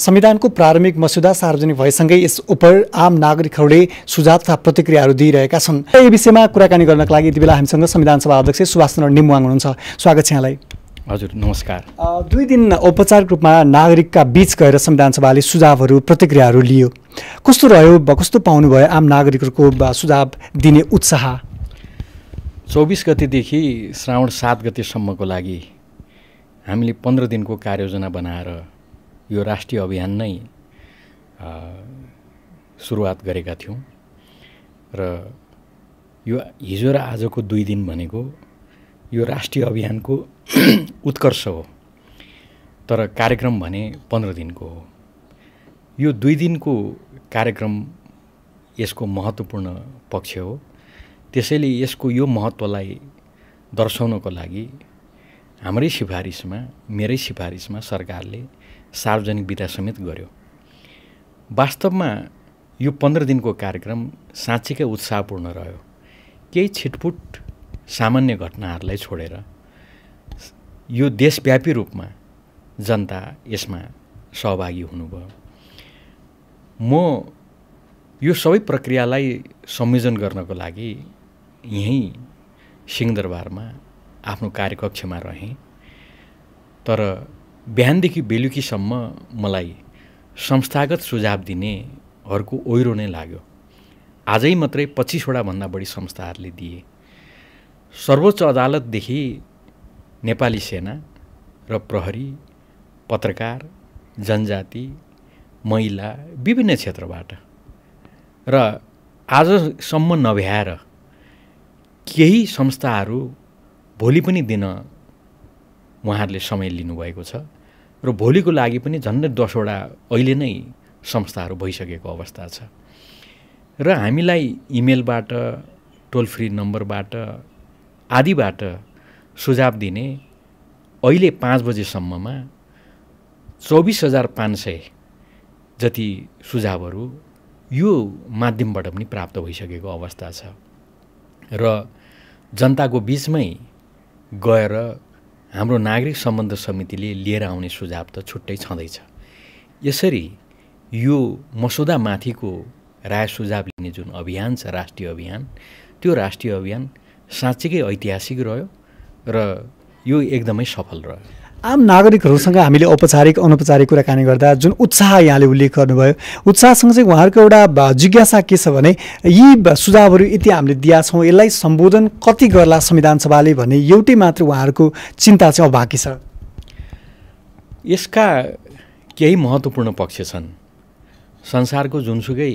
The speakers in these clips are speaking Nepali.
संविधानको प्रारम्भिक मस्यौदा सार्वजनिक भएसँगै यस उप आम नागरिकहरूले सुझाव तथा प्रतिक्रियाहरू दिइरहेका छन् यही विषयमा कुराकानी गर्नका लागि यति बेला हामीसँग संविधान सभा अध्यक्ष सुभाष चन्द्र निम्वाङ हुनुहुन्छ स्वागत छ यहाँलाई हजुर नमस्कार दुई दिन औपचारिक रूपमा नागरिकका बिच गएर संविधान सभाले सुझावहरू प्रतिक्रियाहरू लियो कस्तो रह्यो कस्तो पाउनुभयो आम नागरिकहरूको सुझाव दिने उत्साह चौबिस गतिदेखि श्रावण सात गतिसम्मको लागि हामीले पन्ध्र दिनको कार्ययोजना बनाएर यो राष्ट्रिय अभियान नै सुरुवात गरेका थियौँ र यो हिजो र आजको दुई दिन भनेको यो राष्ट्रिय अभियानको उत्कर्ष हो तर कार्यक्रम भने पन्ध्र दिनको हो यो दुई दिनको कार्यक्रम यसको महत्त्वपूर्ण पक्ष हो त्यसैले यसको यो महत्त्वलाई दर्शाउनको लागि हाम्रै सिफारिसमा मेरै सिफारिसमा सरकारले सार्वजनिक विधा समेत गर्यो वास्तवमा यो पन्ध्र दिनको कार्यक्रम साँच्चीकै उत्साहपूर्ण रह्यो केही छिटपुट सामान्य घटनाहरूलाई छोडेर यो देशव्यापी रूपमा जनता यसमा सहभागी हुनुभयो म यो सबै प्रक्रियालाई संयोजन गर्नको लागि यहीँ सिंहदरबारमा आफ्नो कार्यकक्षमा रहेँ तर बिहानदेखि बेलुकीसम्म मलाई संस्थागत सुझाव दिनेहरूको ओहिरो नै लाग्यो आजै मात्रै पच्चिसवटाभन्दा बढी संस्थाहरूले दिए सर्वोच्च अदालतदेखि नेपाली सेना र प्रहरी पत्रकार जनजाति महिला विभिन्न क्षेत्रबाट र आजसम्म नभ्याएर केही संस्थाहरू भोलि पनि दिन उहाँहरूले समय लिनुभएको छ र भोलिको लागि पनि झन्डै दसवटा अहिले नै संस्थाहरू भइसकेको अवस्था छ र हामीलाई इमेलबाट टोल फ्री नम्बरबाट आदिबाट सुझाव दिने अहिले पाँच बजेसम्ममा चौबिस हजार पाँच सय जति सुझावहरू यो माध्यमबाट पनि प्राप्त भइसकेको अवस्था छ र जनताको बिचमै गएर हाम्रो नागरिक सम्बन्ध समितिले लिएर आउने सुझाव त छुट्टै छँदैछ यसरी यो मसौदामाथिको राय सुझाव लिने जुन अभियान छ राष्ट्रिय अभियान त्यो राष्ट्रिय अभियान साँच्चीकै ऐतिहासिक रह्यो र यो एकदमै सफल रह्यो आम नागरिकहरूसँग हामीले औपचारिक अनौपचारिक कुराकानी गर्दा जुन उत्साह यहाँले उल्लेख गर्नुभयो उत्साहसँग चाहिँ उहाँहरूको एउटा जिज्ञासा के छ भने यी सुझावहरू यति हामीले दिएका छौँ यसलाई सम्बोधन कति गर्ला संविधान सभाले भन्ने एउटै मात्र उहाँहरूको चिन्ता चाहिँ अब बाँकी छ यसका केही महत्त्वपूर्ण पक्ष छन् संसारको जुनसुकै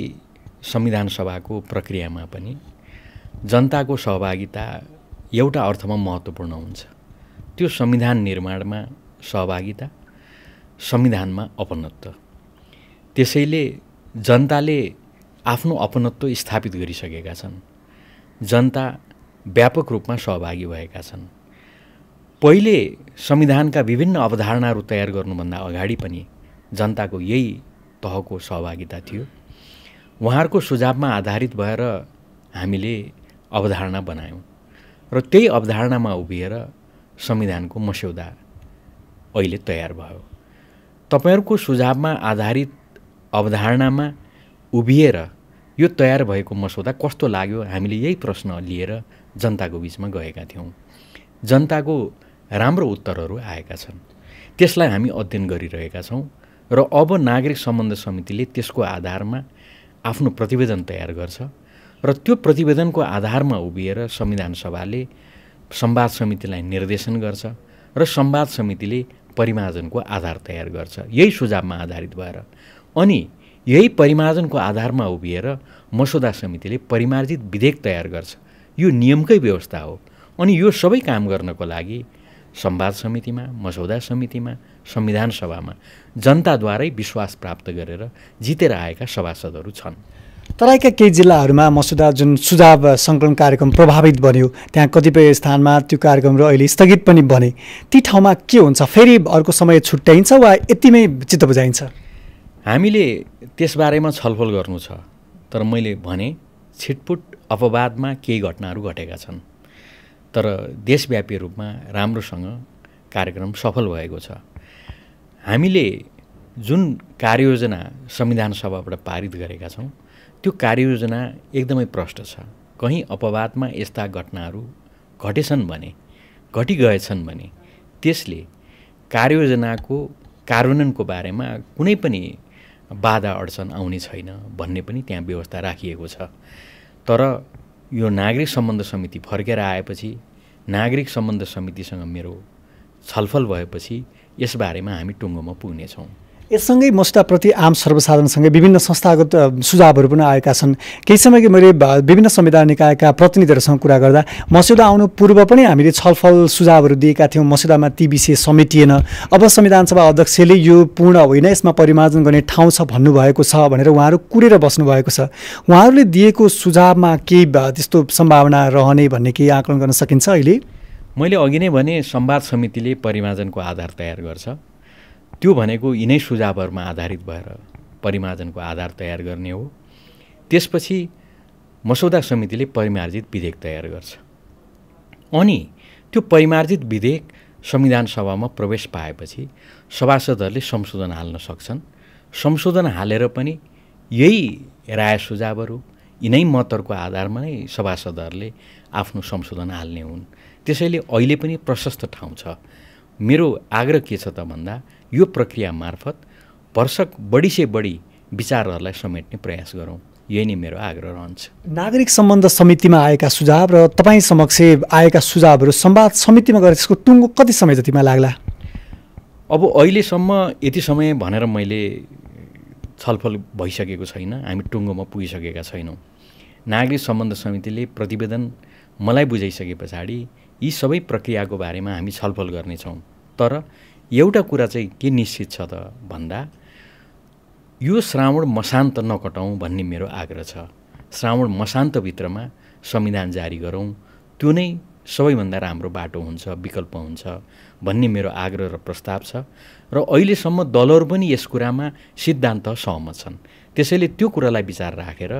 संविधान सभाको प्रक्रियामा पनि जनताको सहभागिता एउटा अर्थमा महत्त्वपूर्ण हुन्छ त्यो संविधान निर्माणमा सहभागिता संविधानमा अपनत्व त्यसैले जनताले आफ्नो अपनत्व स्थापित गरिसकेका छन् जनता व्यापक रूपमा सहभागी भएका छन् पहिले संविधानका विभिन्न अवधारणाहरू तयार गर्नुभन्दा अगाडि पनि जनताको यही तहको सहभागिता थियो उहाँहरूको सुझावमा आधारित भएर हामीले अवधारणा बनायौँ र त्यही अवधारणामा उभिएर संविधानको मस्यौदा अहिले तयार भयो तपाईँहरूको सुझावमा आधारित अवधारणामा उभिएर यो तयार भएको मसौदा कस्तो लाग्यो हामीले यही प्रश्न लिएर जनताको बिचमा गएका थियौँ जनताको राम्रो उत्तरहरू आएका छन् त्यसलाई हामी अध्ययन गरिरहेका छौँ र अब नागरिक सम्बन्ध समितिले त्यसको आधारमा आफ्नो प्रतिवेदन तयार गर्छ र त्यो प्रतिवेदनको आधारमा उभिएर संविधान सभाले सम्वाद समितिलाई निर्देशन गर्छ र सम्वाद समितिले परिमार्जनको आधार तयार गर्छ यही सुझावमा आधारित भएर अनि यही परिमार्जनको आधारमा उभिएर मसौदा समितिले परिमार्जित विधेयक तयार गर्छ यो नियमकै व्यवस्था हो अनि यो सबै काम गर्नको लागि संवाद समितिमा मसौदा समितिमा संविधान सभामा जनताद्वारै विश्वास प्राप्त गरेर जितेर आएका सभासदहरू छन् तराईका केही जिल्लाहरूमा मसुदा जुन सुझाव सङ्कलन कार्यक्रम प्रभावित बन्यो त्यहाँ कतिपय स्थानमा त्यो कार्यक्रमहरू अहिले स्थगित पनि बने ती ठाउँमा के हुन्छ फेरि अर्को समय छुट्याइन्छ वा यतिमै चित्त बुझाइन्छ हामीले त्यसबारेमा छलफल गर्नु छ तर मैले भने छिटपुट अपवादमा केही घटनाहरू घटेका छन् तर देशव्यापी रूपमा राम्रोसँग कार्यक्रम सफल भएको छ हामीले जुन कार्ययोजना संविधान सभाबाट पारित गरेका छौँ त्यो कार्ययोजना एकदमै प्रष्ट छ कहीँ अपवादमा यस्ता घटनाहरू घटेछन् भने घटिगएछन् भने त्यसले कार्ययोजनाको कार्यान्वयनको बारेमा कुनै पनि बाधा अडचन आउने छैन भन्ने पनि त्यहाँ व्यवस्था राखिएको छ तर यो नागरिक सम्बन्ध समिति फर्केर आएपछि नागरिक सम्बन्ध समितिसँग मेरो छलफल भएपछि यसबारेमा हामी टुङ्गोमा पुग्नेछौँ यससँगै मोस्टाप्रति आम सर्वसाधारणसँगै विभिन्न संस्थागत सुझावहरू पनि आएका छन् केही समयकै मैले विभिन्न संविधान निकायका प्रतिनिधिहरूसँग कुरा गर्दा मस्यौदा आउनु पूर्व पनि हामीले छलफल सुझावहरू दिएका थियौँ मस्यौदामा ती विषय समेटिएन अब संविधानसभा अध्यक्षले यो पूर्ण होइन यसमा परिमार्जन गर्ने ठाउँ छ भन्नुभएको छ भनेर उहाँहरू कुरेर बस्नुभएको छ उहाँहरूले दिएको सुझावमा केही त्यस्तो सम्भावना रहने भन्ने केही आकलन गर्न सकिन्छ अहिले मैले अघि नै भने संवाद समितिले परिमार्जनको आधार तयार गर्छ त्यो भनेको यिनै सुझावहरूमा आधारित भएर परिमार्जनको आधार तयार गर्ने हो त्यसपछि मसौदा समितिले परिमार्जित विधेयक तयार गर्छ अनि त्यो परिमार्जित विधेयक संविधान सभामा प्रवेश पाएपछि सभासदहरूले संशोधन हाल्न सक्छन् संशोधन हालेर पनि यही राय सुझावहरू यिनै मतहरूको आधारमा नै सभासदहरूले आफ्नो संशोधन हाल्ने हुन् त्यसैले अहिले पनि प्रशस्त ठाउँ छ मेरो आग्रह के छ त भन्दा यो प्रक्रिया मार्फत भर्सक बढी से बढी विचारहरूलाई समेट्ने प्रयास गरौँ यही नै मेरो आग्रह रहन्छ नागरिक सम्बन्ध समितिमा आएका सुझाव र तपाईँ समक्ष आएका सुझावहरू सम्वाद समितिमा गएर त्यसको टुङ्गो कति समय जतिमा लाग्ला अब अहिलेसम्म यति समय भनेर मैले छलफल भइसकेको छैन हामी टुङ्गोमा पुगिसकेका छैनौँ नागरिक सम्बन्ध समितिले प्रतिवेदन मलाई बुझाइसके पछाडि यी सबै प्रक्रियाको बारेमा हामी छलफल गर्नेछौँ तर एउटा कुरा चाहिँ के निश्चित छ त भन्दा यो श्रावण मसान्त नकटाउँ भन्ने मेरो आग्रह छ श्रावण मसान्तभित्रमा संविधान जारी गरौँ त्यो नै सबैभन्दा राम्रो बाटो हुन्छ विकल्प हुन्छ भन्ने मेरो आग्रह र प्रस्ताव छ र अहिलेसम्म दलहरू पनि यस कुरामा सिद्धान्त सहमत छन् त्यसैले त्यो कुरालाई विचार राखेर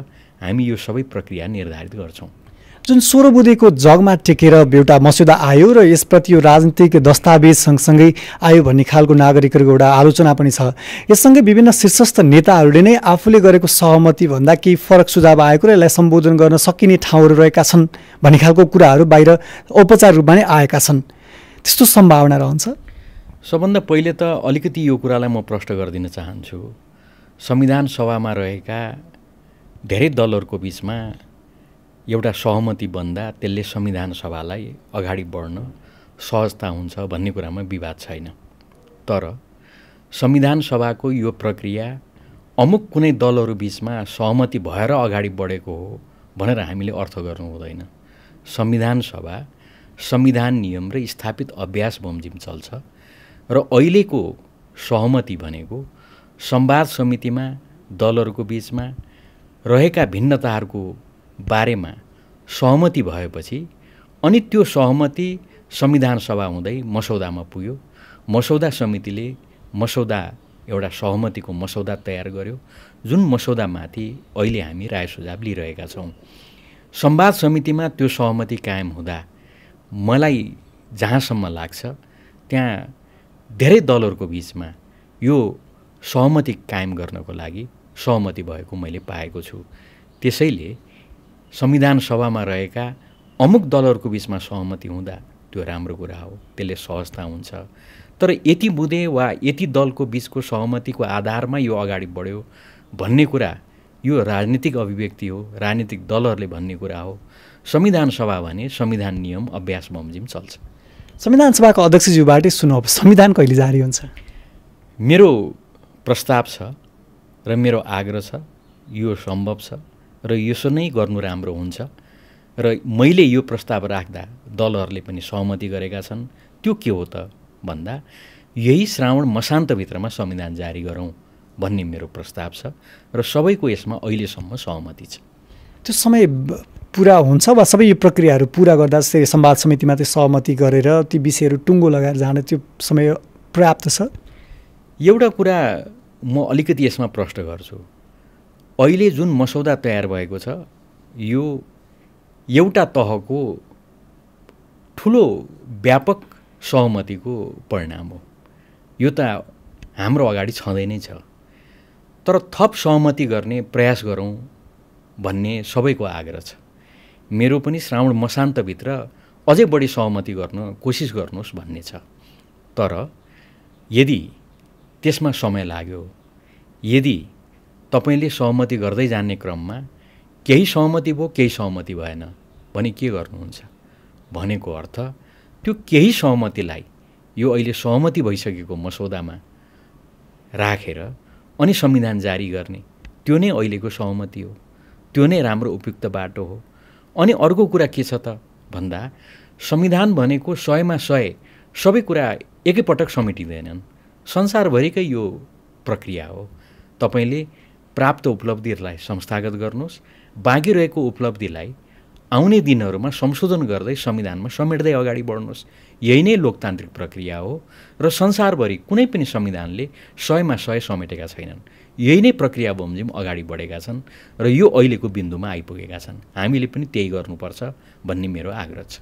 हामी यो सबै प्रक्रिया निर्धारित गर्छौँ जुन सोह्र बुधेको जगमा टेकेर एउटा मस्यौदा आयो र यसप्रति यो राजनीतिक दस्तावेज सँगसँगै आयो भन्ने खालको नागरिकहरूको एउटा आलोचना पनि छ यससँगै विभिन्न शीर्षस्थ नेताहरूले नै आफूले गरेको सहमतिभन्दा केही फरक सुझाव आएको र यसलाई सम्बोधन गर्न सकिने ठाउँहरू रहेका छन् भन्ने खालको कुराहरू बाहिर औपचारिक रूपमा नै आएका छन् त्यस्तो सम्भावना रहन्छ सबभन्दा पहिले त अलिकति यो कुरालाई म प्रष्ट गरिदिन चाहन्छु संविधान सभामा रहेका धेरै दलहरूको बिचमा एउटा सहमति बन्दा त्यसले संविधान सभालाई अगाडि बढ्न सहजता हुन्छ भन्ने कुरामा विवाद छैन तर संविधान सभाको यो प्रक्रिया अमुक कुनै दलहरू बिचमा सहमति भएर अगाडि बढेको हो भनेर हामीले अर्थ गर्नु हुँदैन संविधान सभा संविधान नियम र स्थापित अभ्यास बमजिम चल्छ र अहिलेको सहमति भनेको संवाद समितिमा दलहरूको बिचमा रहेका भिन्नताहरूको बारेमा सहमति भएपछि अनि त्यो सहमति संविधान सभा हुँदै मसौदामा पुग्यो मसौदा समितिले मसौदा एउटा सहमतिको मसौदा तयार गर्यो जुन मसौदामाथि अहिले हामी राय सुझाव लिइरहेका छौँ संवाद समितिमा त्यो सहमति कायम हुँदा मलाई जहाँसम्म लाग्छ त्यहाँ धेरै दलहरूको बिचमा यो सहमति कायम गर्नको लागि सहमति भएको मैले पाएको छु त्यसैले संविधान सभामा रहेका अमुक दलहरूको बिचमा सहमति हुँदा त्यो राम्रो कुरा हो त्यसले सहजता हुन्छ तर यति बुधे वा यति दलको बिचको सहमतिको आधारमा यो अगाडि बढ्यो भन्ने कुरा यो राजनीतिक अभिव्यक्ति हो राजनीतिक दलहरूले भन्ने कुरा हो संविधान सभा भने संविधान नियम अभ्यास बमजिम चल्छ संविधान सभाको अध्यक्षज्यूबाटै अब संविधान कहिले जारी हुन्छ मेरो प्रस्ताव छ र मेरो आग्रह छ यो सम्भव छ र यसो नै गर्नु राम्रो हुन्छ र मैले यो प्रस्ताव राख्दा दलहरूले पनि सहमति गरेका छन् त्यो के हो त भन्दा यही श्रावण मसान्तभित्रमा संविधान जारी गरौँ भन्ने मेरो प्रस्ताव छ र सबैको यसमा अहिलेसम्म सहमति छ त्यो समय पुरा हुन्छ वा सबै यो प्रक्रियाहरू पुरा गर्दा जस्तै सम्वाद समितिमा चाहिँ सहमति गरेर ती विषयहरू टुङ्गो लगाएर जान त्यो समय पर्याप्त छ एउटा कुरा म अलिकति यसमा प्रश्न गर्छु अहिले जुन मसौदा तयार भएको छ यो एउटा तहको ठुलो व्यापक सहमतिको परिणाम हो यो त हाम्रो अगाडि छँदै नै छ तर थप सहमति गर्ने प्रयास गरौँ भन्ने सबैको आग्रह छ मेरो पनि श्रावण मसान्तभित्र अझै बढी सहमति गर्न कोसिस गर्नुहोस् भन्ने छ तर यदि त्यसमा समय लाग्यो यदि तपाईँले सहमति गर्दै जाने क्रममा केही सहमति भयो केही सहमति भएन भने के गर्नुहुन्छ भनेको अर्थ त्यो केही सहमतिलाई यो अहिले सहमति भइसकेको मसौदामा राखेर अनि संविधान जारी गर्ने त्यो नै अहिलेको सहमति हो त्यो नै राम्रो उपयुक्त बाटो हो अनि अर्को कुरा के छ त भन्दा संविधान भनेको सयमा सय सबै कुरा एकैपटक समेटिँदैनन् संसारभरिकै यो प्रक्रिया हो तपाईँले प्राप्त उपलब्धिहरूलाई संस्थागत गर्नुहोस् बाँकी रहेको उपलब्धिलाई आउने दिनहरूमा संशोधन गर्दै संविधानमा समेट्दै अगाडि बढ्नुहोस् यही नै लोकतान्त्रिक प्रक्रिया हो र संसारभरि कुनै पनि संविधानले सयमा सय समेटेका छैनन् यही नै प्रक्रिया बमजिम अगाडि बढेका छन् र यो अहिलेको बिन्दुमा आइपुगेका छन् हामीले पनि त्यही गर्नुपर्छ भन्ने मेरो आग्रह छ